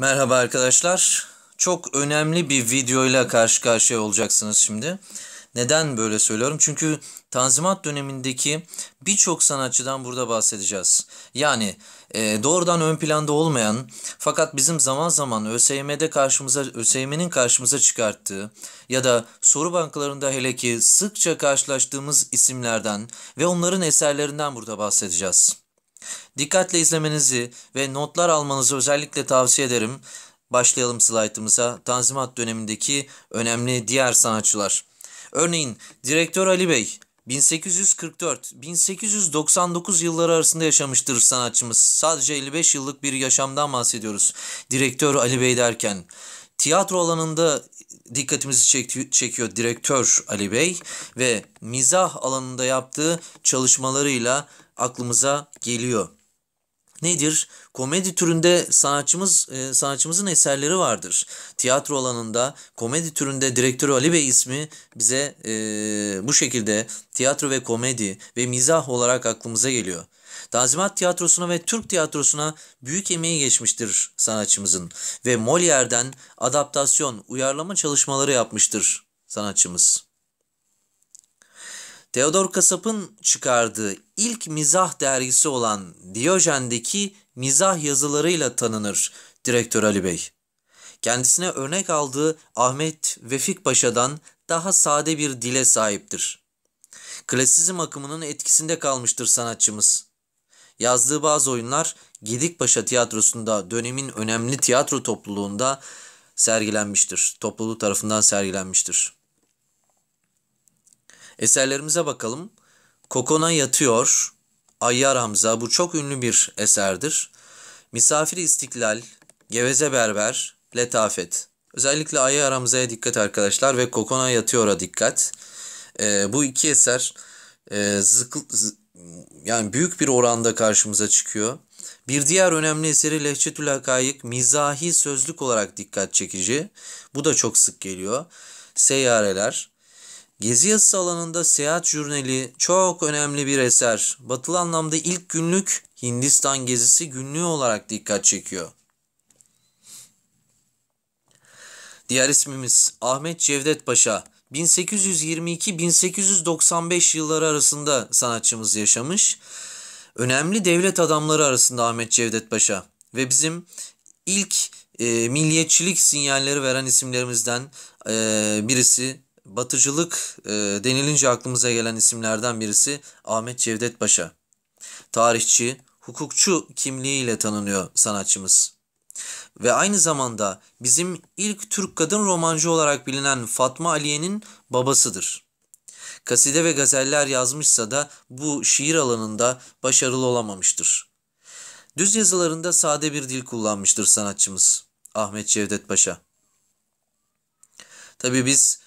Merhaba arkadaşlar. Çok önemli bir videoyla karşı karşıya olacaksınız şimdi. Neden böyle söylüyorum? Çünkü Tanzimat dönemindeki birçok sanatçıdan burada bahsedeceğiz. Yani e, doğrudan ön planda olmayan fakat bizim zaman zaman ÖSYM'de karşımıza ÖSYM'nin karşımıza çıkarttığı ya da soru bankalarında hele ki sıkça karşılaştığımız isimlerden ve onların eserlerinden burada bahsedeceğiz. Dikkatle izlemenizi ve notlar almanızı özellikle tavsiye ederim. Başlayalım slaytımıza. Tanzimat dönemindeki önemli diğer sanatçılar. Örneğin Direktör Ali Bey 1844-1899 yılları arasında yaşamıştır sanatçımız. Sadece 55 yıllık bir yaşamdan bahsediyoruz. Direktör Ali Bey derken tiyatro alanında dikkatimizi çekiyor direktör Ali Bey ve mizah alanında yaptığı çalışmalarıyla aklımıza geliyor. Nedir? Komedi türünde sanatçımız e, sanatçımızın eserleri vardır. Tiyatro alanında komedi türünde direktör Ali Bey ismi bize e, bu şekilde tiyatro ve komedi ve mizah olarak aklımıza geliyor. Tanzimat Tiyatrosu'na ve Türk Tiyatrosu'na büyük emeği geçmiştir sanatçımızın ve Molière'den adaptasyon, uyarlama çalışmaları yapmıştır sanatçımız. Theodor Kasap'ın çıkardığı ilk mizah dergisi olan Diyojen'deki mizah yazılarıyla tanınır direktör Ali Bey. Kendisine örnek aldığı Ahmet Vefik Paşa'dan daha sade bir dile sahiptir. Klasizm akımının etkisinde kalmıştır sanatçımız. Yazdığı bazı oyunlar Gedik Paşa Tiyatrosu'nda dönemin önemli tiyatro topluluğunda sergilenmiştir. Topluluğu tarafından sergilenmiştir. Eserlerimize bakalım. Kokona yatıyor. Ayyar Hamza bu çok ünlü bir eserdir. Misafir İstiklal, Geveze Berber, Letafet. Özellikle Ayyar Hamza'ya dikkat arkadaşlar ve Kokona yatıyor'a dikkat. E, bu iki eser e, zık, z, yani büyük bir oranda karşımıza çıkıyor. Bir diğer önemli eseri Lehçetül Hakayık mizahi sözlük olarak dikkat çekici. Bu da çok sık geliyor. Seyyareler. Gezi yazısı alanında seyahat jurnali çok önemli bir eser. Batılı anlamda ilk günlük Hindistan gezisi günlüğü olarak dikkat çekiyor. Diğer ismimiz Ahmet Cevdet Paşa. 1822-1895 yılları arasında sanatçımız yaşamış. Önemli devlet adamları arasında Ahmet Cevdet Paşa ve bizim ilk e, milliyetçilik sinyalleri veren isimlerimizden e, birisi batıcılık e, denilince aklımıza gelen isimlerden birisi Ahmet Cevdet Paşa. Tarihçi, hukukçu kimliğiyle tanınıyor sanatçımız. Ve aynı zamanda bizim ilk Türk kadın romancı olarak bilinen Fatma Aliye'nin babasıdır. Kaside ve gazeller yazmışsa da bu şiir alanında başarılı olamamıştır. Düz yazılarında sade bir dil kullanmıştır sanatçımız Ahmet Cevdet Paşa. Tabii biz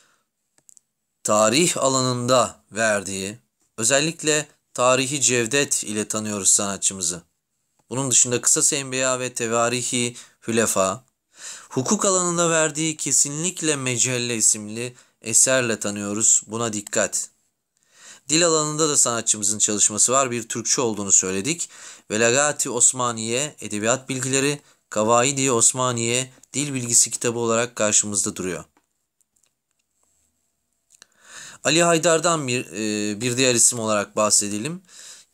tarih alanında verdiği, özellikle tarihi cevdet ile tanıyoruz sanatçımızı. Bunun dışında kısa Enbiya ve Tevarihi Hülefa, hukuk alanında verdiği kesinlikle Mecelle isimli eserle tanıyoruz. Buna dikkat. Dil alanında da sanatçımızın çalışması var. Bir Türkçe olduğunu söyledik. Velagati Osmaniye, Edebiyat Bilgileri, Kavaidi Osmaniye, Dil Bilgisi kitabı olarak karşımızda duruyor. Ali Haydar'dan bir, e, bir diğer isim olarak bahsedelim.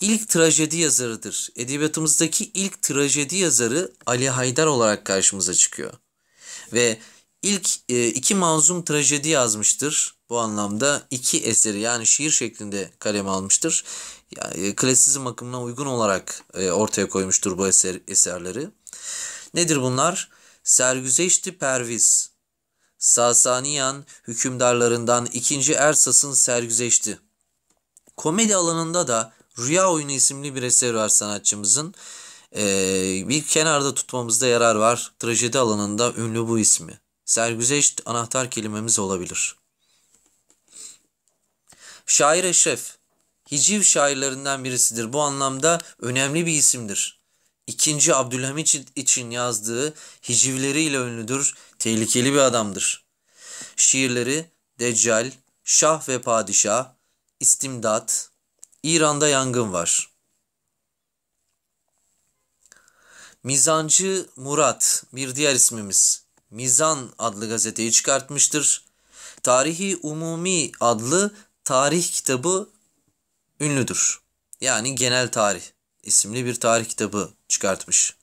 İlk trajedi yazarıdır. Edebiyatımızdaki ilk trajedi yazarı Ali Haydar olarak karşımıza çıkıyor. Ve ilk e, iki manzum trajedi yazmıştır. Bu anlamda iki eseri yani şiir şeklinde kaleme almıştır. Yani, e, klasizm akımına uygun olarak e, ortaya koymuştur bu eser, eserleri. Nedir bunlar? Sergüzeşti Perviz, Sasaniyan hükümdarlarından 2. Ersas'ın sergüzeşti. Komedi alanında da Rüya Oyunu isimli bir eseri var sanatçımızın. Ee, bir kenarda tutmamızda yarar var. Trajedi alanında ünlü bu ismi. Sergüzeş anahtar kelimemiz olabilir. Şair Eşref, hiciv şairlerinden birisidir. Bu anlamda önemli bir isimdir. 2. Abdülhamit için yazdığı hicivleriyle ünlüdür, tehlikeli bir adamdır. Şiirleri Deccal, Şah ve Padişah, İstimdat, İran'da yangın var. Mizancı Murat, bir diğer ismimiz, Mizan adlı gazeteyi çıkartmıştır. Tarihi Umumi adlı tarih kitabı ünlüdür. Yani genel tarih isimli bir tarih kitabı çıkartmış.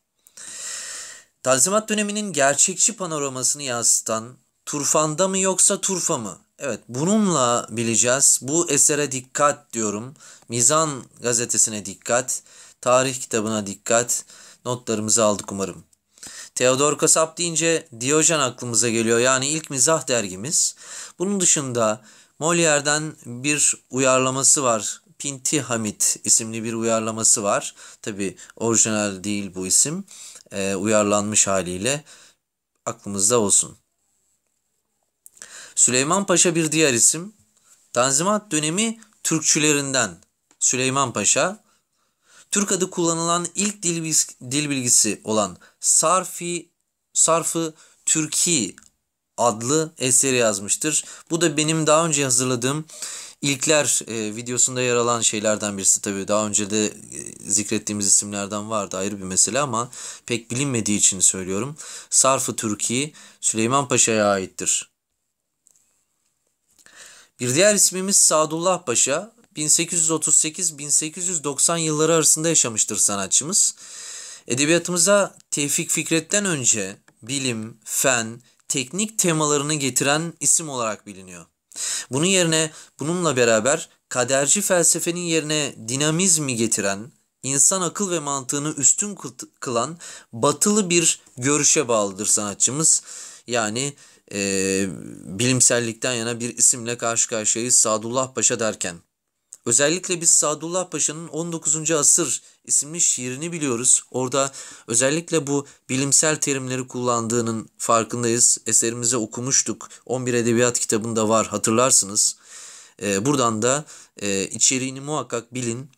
Tanzimat döneminin gerçekçi panoramasını yansıtan Turfanda mı yoksa Turfa mı? Evet bununla bileceğiz. Bu esere dikkat diyorum. Mizan gazetesine dikkat. Tarih kitabına dikkat. Notlarımızı aldık umarım. Teodor Kasap deyince Diyojen aklımıza geliyor. Yani ilk mizah dergimiz. Bunun dışında Molière'den bir uyarlaması var Pinti Hamit isimli bir uyarlaması var. Tabi orijinal değil bu isim. E, uyarlanmış haliyle aklımızda olsun. Süleyman Paşa bir diğer isim. Tanzimat dönemi Türkçülerinden Süleyman Paşa. Türk adı kullanılan ilk dil, bilgisi, dil bilgisi olan Sarfi, Sarfı Türki adlı eseri yazmıştır. Bu da benim daha önce hazırladığım ilkler e, videosunda yer alan şeylerden birisi tabii. Daha önce de e, zikrettiğimiz isimlerden vardı ayrı bir mesele ama pek bilinmediği için söylüyorum. Sarfı Türkiye Süleyman Paşa'ya aittir. Bir diğer ismimiz Sadullah Paşa. 1838-1890 yılları arasında yaşamıştır sanatçımız. Edebiyatımıza Tevfik Fikret'ten önce bilim, fen, teknik temalarını getiren isim olarak biliniyor. Bunun yerine bununla beraber kaderci felsefenin yerine dinamizmi getiren, insan akıl ve mantığını üstün kılan batılı bir görüşe bağlıdır sanatçımız. Yani e, bilimsellikten yana bir isimle karşı karşıyayız Sadullah Paşa derken. Özellikle biz Sadullah Paşa'nın 19. asır isimli şiirini biliyoruz. Orada özellikle bu bilimsel terimleri kullandığının farkındayız. Eserimize okumuştuk. 11 Edebiyat kitabında var hatırlarsınız. E, buradan da e, içeriğini muhakkak bilin.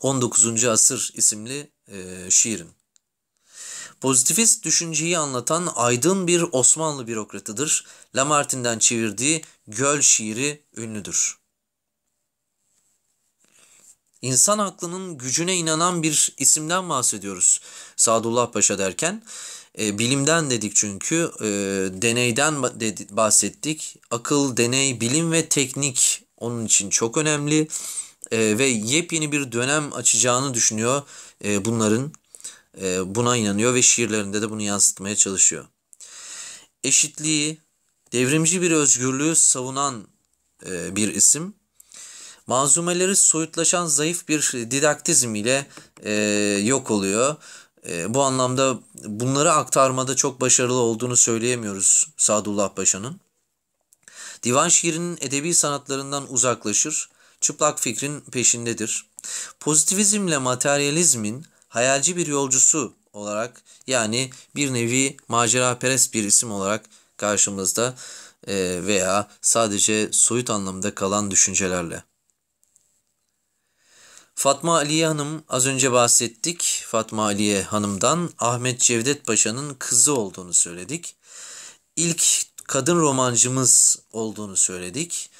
19. asır isimli e, şiirin. Pozitivist düşünceyi anlatan aydın bir Osmanlı bürokratıdır. Lamartin'den çevirdiği Göl şiiri ünlüdür insan aklının gücüne inanan bir isimden bahsediyoruz. Sadullah Paşa derken e, bilimden dedik çünkü e, deneyden bahsettik. Akıl, deney, bilim ve teknik onun için çok önemli e, ve yepyeni bir dönem açacağını düşünüyor e, bunların. E, buna inanıyor ve şiirlerinde de bunu yansıtmaya çalışıyor. Eşitliği, devrimci bir özgürlüğü savunan e, bir isim Manzumeleri soyutlaşan zayıf bir didaktizm ile e, yok oluyor. E, bu anlamda bunları aktarmada çok başarılı olduğunu söyleyemiyoruz Sadullah Paşa'nın. Divan şiirinin edebi sanatlarından uzaklaşır, çıplak fikrin peşindedir. Pozitivizmle materyalizmin hayalci bir yolcusu olarak yani bir nevi macera perest bir isim olarak karşımızda e, veya sadece soyut anlamda kalan düşüncelerle. Fatma Aliye Hanım az önce bahsettik. Fatma Aliye Hanım'dan Ahmet Cevdet Paşa'nın kızı olduğunu söyledik. İlk kadın romancımız olduğunu söyledik.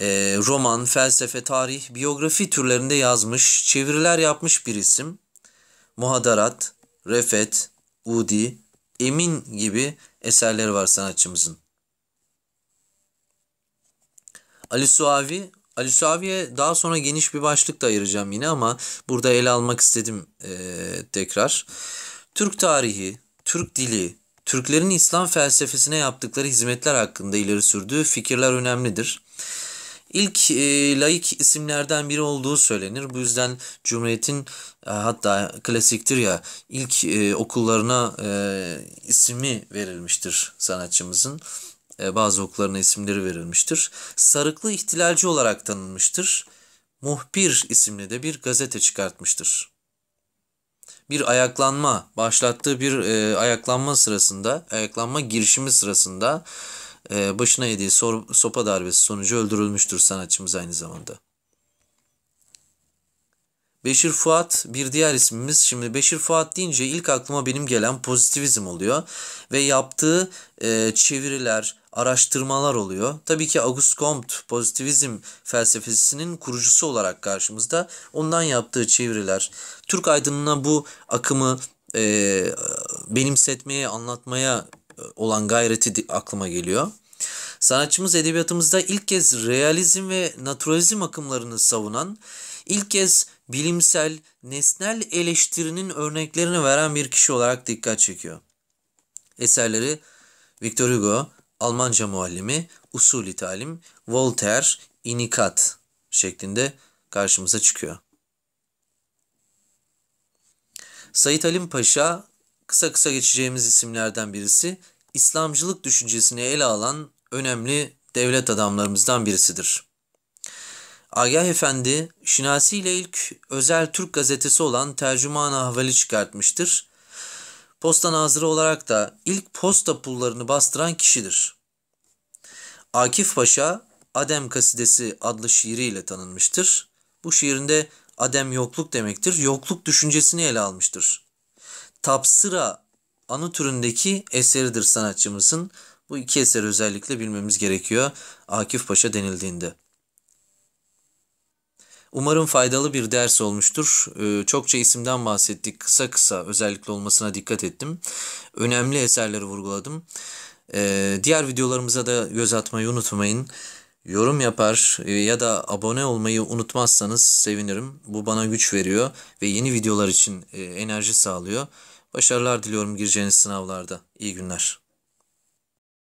E, roman, felsefe, tarih, biyografi türlerinde yazmış, çeviriler yapmış bir isim. Muhadarat, Refet, Udi, Emin gibi eserleri var sanatçımızın. Ali Suavi Ali Suavi'ye daha sonra geniş bir başlık da ayıracağım yine ama burada ele almak istedim e, tekrar. Türk tarihi, Türk dili, Türklerin İslam felsefesine yaptıkları hizmetler hakkında ileri sürdüğü fikirler önemlidir. İlk e, laik isimlerden biri olduğu söylenir. Bu yüzden Cumhuriyet'in e, hatta klasiktir ya ilk e, okullarına e, ismi verilmiştir sanatçımızın. E, bazı okullarına isimleri verilmiştir. Sarıklı ihtilalci olarak tanınmıştır. Muhbir isimli de bir gazete çıkartmıştır. Bir ayaklanma, başlattığı bir e, ayaklanma sırasında, ayaklanma girişimi sırasında e, başına yediği sor, sopa darbesi sonucu öldürülmüştür sanatçımız aynı zamanda. Beşir Fuat bir diğer ismimiz. Şimdi Beşir Fuat deyince ilk aklıma benim gelen pozitivizm oluyor. Ve yaptığı e, çeviriler, araştırmalar oluyor. Tabii ki Auguste Comte pozitivizm felsefesinin kurucusu olarak karşımızda. Ondan yaptığı çeviriler. Türk aydınına bu akımı e, benimsetmeye, anlatmaya e, olan gayreti aklıma geliyor. Sanatçımız edebiyatımızda ilk kez realizm ve naturalizm akımlarını savunan, ilk kez bilimsel, nesnel eleştirinin örneklerini veren bir kişi olarak dikkat çekiyor. Eserleri Victor Hugo, Almanca muallimi, usulü talim, Voltaire, inikat şeklinde karşımıza çıkıyor. Said Halim Paşa kısa kısa geçeceğimiz isimlerden birisi İslamcılık düşüncesini ele alan önemli devlet adamlarımızdan birisidir. Agah Efendi, Şinasi ile ilk özel Türk gazetesi olan Tercüman Ahval'i çıkartmıştır. Posta nazırı olarak da ilk posta pullarını bastıran kişidir. Akif Paşa, Adem Kasidesi adlı şiiriyle tanınmıştır. Bu şiirinde Adem yokluk demektir. Yokluk düşüncesini ele almıştır. Tapsıra anı türündeki eseridir sanatçımızın. Bu iki eser özellikle bilmemiz gerekiyor Akif Paşa denildiğinde. Umarım faydalı bir ders olmuştur. Ee, çokça isimden bahsettik. Kısa kısa özellikle olmasına dikkat ettim. Önemli eserleri vurguladım. Ee, diğer videolarımıza da göz atmayı unutmayın. Yorum yapar e, ya da abone olmayı unutmazsanız sevinirim. Bu bana güç veriyor ve yeni videolar için e, enerji sağlıyor. Başarılar diliyorum gireceğiniz sınavlarda. İyi günler.